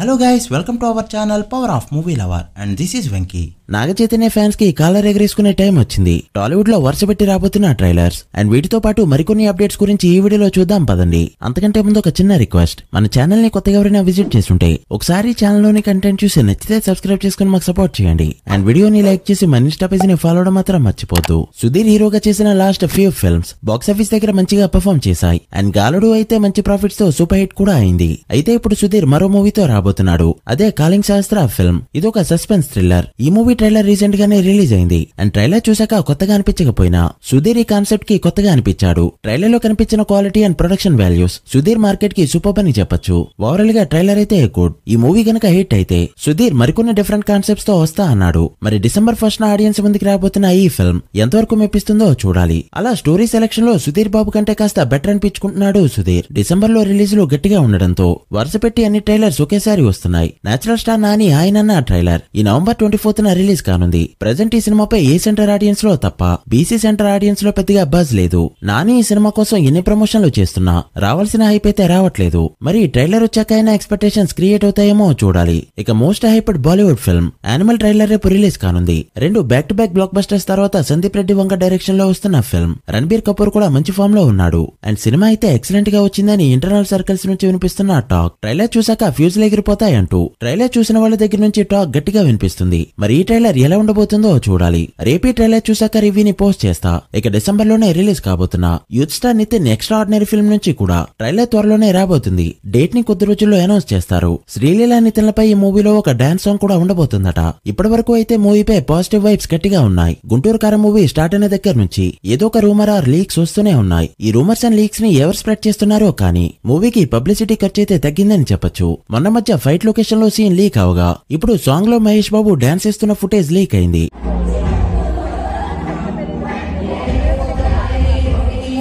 hello guys welcome to our channel Power of Movie Lover and this is Venky Naga Chaitanya fans కి collar ఎగరేసుకునే time వచ్చింది టాలీవుడ్ లో వరుసపెట్టి రాబోతున్న ట్రైలర్స్ అండ్ వీటితో పాటు మరికొన్ని అప్డేట్స్ గురించి ఈ వీడియోలో చూద్దాం పదండి అంతకంటే ముందు ఒక చిన్న రిక్వెస్ట్ మన ఛానల్ ని కొత్తగా ఎవరైనా విజిట్ చేస్తుంటే ఒకసారి ఛానల్ లోని కంటెంట్ చూసి నచ్చితే సబ్స్క్రైబ్ చేసుకుని మాకు సపోర్ట్ చేయండి అండ్ వీడియోని లైక్ చేసి మన ఇన్స్టా పేజ్ ని ఫాలో అవడం మాత్రం మర్చిపోద్దు సుధీర్ హీరోగా చేసిన last few films box office దగ్గర మంచిగా పర్ఫామ్ చేశాయి అండ్ గాలుడు అయితే మంచి ప్రాఫిట్స్ తో సూపర్ హిట్ కూడా అయింది అయితే ఇప్పుడు సుధీర్ మరో మూవీతో రాబోతుంది రాబోతున్నాడు అదే కాలింగ్ శాస్త్ర ఫిల్మ్ ఇది ఒక సస్పెన్స్ థ్రిల్లర్ ఈ మూవీ ట్రైలర్ రీసెంట్ గానే రిలీజ్ అయింది అండ్ ట్రైలర్ చూశాక కొత్తగా అనిపించకపోయినా సుధీర్ ఈ కాన్సెప్ట్ కి కొత్తగా అనిపించాడు ట్రైలర్ లో కనిపించిన quality and production values Sudheer market కి సూపర్ అని చెప్పొచ్చు ఓవరాల్ గా ట్రైలర్ అయితే గుడ్ ఈ మూవీ గనక హిట్ అయితే సుధీర్ మరికొన్ని డిఫరెంట్ కాన్సెప్ట్స్ తో వస్తా అన్నాడు మరి డిసెంబర్ ఫస్ట్ ఆడియన్స్ ముందుకు రాబోతున్న ఈ ఫిల్మ్ ఎంతవరకు మెప్పిస్తుందో చూడాలి అలా స్టోరీ సెలక్షన్ లో సుధీర్ బాబు కంటే కాస్త బెటర్ అనిపించుకుంటున్నాడు సుధీర్ డిసెంబర్ లో రిలీజ్ లు గట్టిగా ఉండడంతో వరుస పెట్టి అన్ని ట్రైలర్స్ ఒకేసారి ఈసారి వస్తున్నాయి నేచురల్ స్టార్ నాని ఆయనన్న ట్రైలర్ ఈ నవంబర్ ట్వంటీ ఫోర్త్ న రిలీజ్ కానుంది ప్రజెంట్ ఈ సినిమాపై ఏ సెంటర్ ఆడియన్స్ లో తప్ప బీసీ సెంటర్ ఆడియన్స్ లో పెద్దగా బజ్ లేదు నాని ఈ సినిమా కోసం ఎన్ని ప్రమోషన్లు చేస్తున్నా రావాల్సిన హైప్ అయితే రావట్లేదు మరి ట్రైలర్ వచ్చాక అయినా ఎక్స్పెక్టేషన్స్ క్రియేట్ అవుతాయేమో చూడాలి ఇక most hyped Bollywood film Animal trailer రేపు రిలీజ్ కానుంది రెండు back to back blockbusters తర్వాత సందీప్ రెడ్డి వంక డైరెక్షన్ లో వస్తున్న ఫిల్మ్ రణబీర్ కపూర్ కూడా మంచి ఫామ్ లో ఉన్నాడు అండ్ సినిమా అయితే ఎక్సలెంట్ గా వచ్చిందని ఇంటర్నల్ సర్కిల్స్ నుంచి వినిపిస్తున్న టాక్ ట్రైలర్ చూసాక ఫ్యూజ్ లెగ్ పోతాయంటూ ట్రైలర్ చూసిన వాళ్ళ దగ్గర నుంచి టాక్ గట్టిగా వినిపిస్తుంది మరి ఈ ట్రైలర్ ఎలా ఉండబోతుందో చూడాలి రేపీ ట్రైలర్ చూశాక రివ్యూని పోస్ట్ చేస్తా ఇక డిసెంబర్ లోనే రిలీజ్ కాబోతున్న youth star Nithiin extra ordinary film నుంచి కూడా ట్రైలర్ త్వరలోనే రాబోతుంది డేట్ ని కొద్ది రోజుల్లో అనౌన్స్ చేస్తారు శ్రీలీల నితిన్లపై ఈ మూవీలో ఒక డాన్స్ సాంగ్ కూడా ఉండబోతుందట ఇప్పటి వరకు అయితే మూవీపై పాజిటివ్ వైబ్స్ గట్టిగా ఉన్నాయి గుంటూరు కార మూవీ స్టార్ట్ అయిన దగ్గర నుంచి ఏదో ఒక రూమర్ ఆర్ లీక్స్ వస్తూనే ఉన్నాయి ఈ రూమర్స్ అండ్ లీక్స్ ని ఎవరు స్ప్రెడ్ చేస్తున్నారో కానీ మూవీకి పబ్లిసిటీ ఖర్చు అయితే తగ్గిందని చెప్పొచ్చు మొన్న మధ్య ఫైట్ లొకేషన్ లో సీన్ లీక్ అవగా ఇప్పుడు సాంగ్ లో మహేష్ బాబు డాన్స్ చేస్తున్న ఫుటేజ్ లీక్ అయింది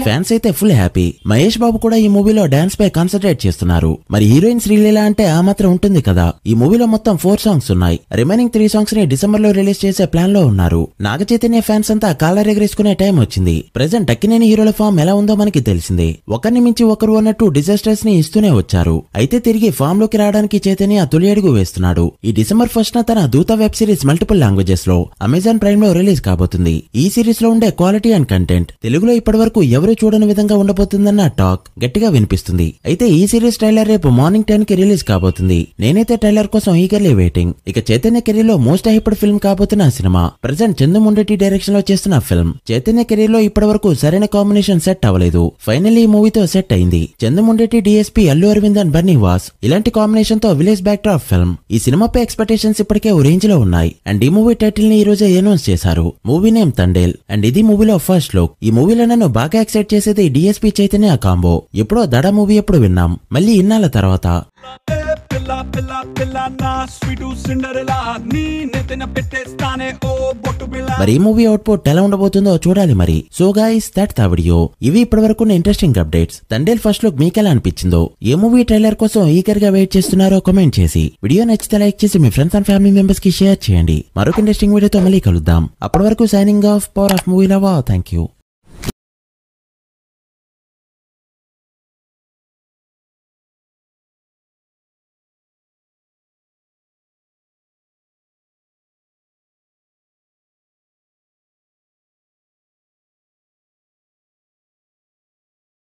ఫ్యాన్స్ అయితే ఫుల్ హ్యాపీ మహేష్ బాబు కూడా ఈ మూవీలో డాన్స్ పై కాన్సన్ట్రేట్ చేస్తున్నారు మరి హీరోయిన్ శ్రీలీల అంటే ఆ మాత్రం ఉంటుంది కదా ఈ మూవీలో మొత్తం ఫోర్ సాంగ్స్ ఉన్నాయి రిమైనింగ్ త్రీ సాంగ్స్ ని డిసెంబర్ లో రిలీజ్ చేసే ప్లాన్ లో ఉన్నారు నాగ చైతన్య ఫ్యాన్స్ అంతా కాలర్ ఎగరేసుకునే టైం వచ్చింది ప్రెసెంట్ టక్కినేని హీరోల ఫామ్ ఎలా ఉందో మనకి తెలిసింది ఒకరిని మించి ఒకరు అన్నట్టు డిజాస్టర్స్ ని ఇస్తూనే వచ్చారు అయితే తిరిగి ఫామ్ లోకి రావడానికి చైతన్య తొలి అడుగు వేస్తున్నాడు ఈ డిసెంబర్ ఫస్ట్ న తన Dhootha web series multiple languages లో అమెజాన్ ప్రైమ్ లో రిలీజ్ కాబోతుంది ఈ సిరీస్ లో ఉండే క్వాలిటీ అండ్ కంటెంట్ తెలుగులో ఇప్పటి వరకు ఎవరు చూడని విధంగా ఉండబోతుందన్న టాక్ గట్టిగా వినిపిస్తుంది అయితే ఈ సిరీస్ ట్రైలర్ రేపు మార్నింగ్ టెన్ కి రిలీజ్ కాబోతుంది నేనైతే ట్రైలర్ కోసం ఈగర్లీ వెయిటింగ్ ఇక చైతన్య కెరీర్ లో మోస్ట్ హైపర్ ఫిల్మ్ కాబోతున్న సినిమా ప్రజెంట్ చందుముండెట్టి డైరెక్షన్ లో చేస్తున్న ఫిల్మ్ చైతన్య కెరీర్ లో ఇప్పటి వరకు సరైన కాంబినేషన్ సెట్ అవ్వలేదు ఫైనల్ ఈ మూవీతో సెట్ అయింది చందుముండెట్టి DSP Allu Arvind and Bunny was ఇలాంటి కాంబినేషన్ తో విలేజ్ బ్యాక్ డ్రాప్ ఫిల్మ్ ఈ సినిమాపై ఎక్స్పెక్టేషన్స్ ఇప్పటికే ఓ రేంజ్ లో ఉన్నాయి అండ్ ఈ మూవీ టైటిల్ ని ఈ రోజే అనౌన్స్ చేశారు మూవీ నేమ్ తండేల్ అండ్ ఇది మూవీలో ఫస్ట్ లుక్ ఈ మూవీలో నన్ను బాగా ఎక్సైట్ డైరెక్ట్ చేసేది డిఎస్పీ చైతన్య కాంబో ఎప్పుడో దడ మూవీ ఎప్పుడు విన్నాం మళ్ళీ ఇన్నాళ్ళ తర్వాత మరి ఈ మూవీ అవుట్పుట్ ఎలా ఉండబోతుందో చూడాలి మరి so guys that the video ఇవి ఇప్పటి వరకు interesting updates Thandel first look మీకెలా అనిపించిందో ఏ మూవీ ట్రైలర్ కోసం ఈగర్ గా వెయిట్ చేస్తున్నారో కమెంట్ చేసి వీడియో నచ్చితే లైక్ చేసి మీ ఫ్రెండ్స్ అండ్ ఫ్యామిలీ మెంబర్స్ కి షేర్ చేయండి మరొక ఇంట్రెస్టింగ్ వీడియోతో మళ్ళీ కలుద్దాం అప్పటి వరకు signing off Power of Movie Lover thank you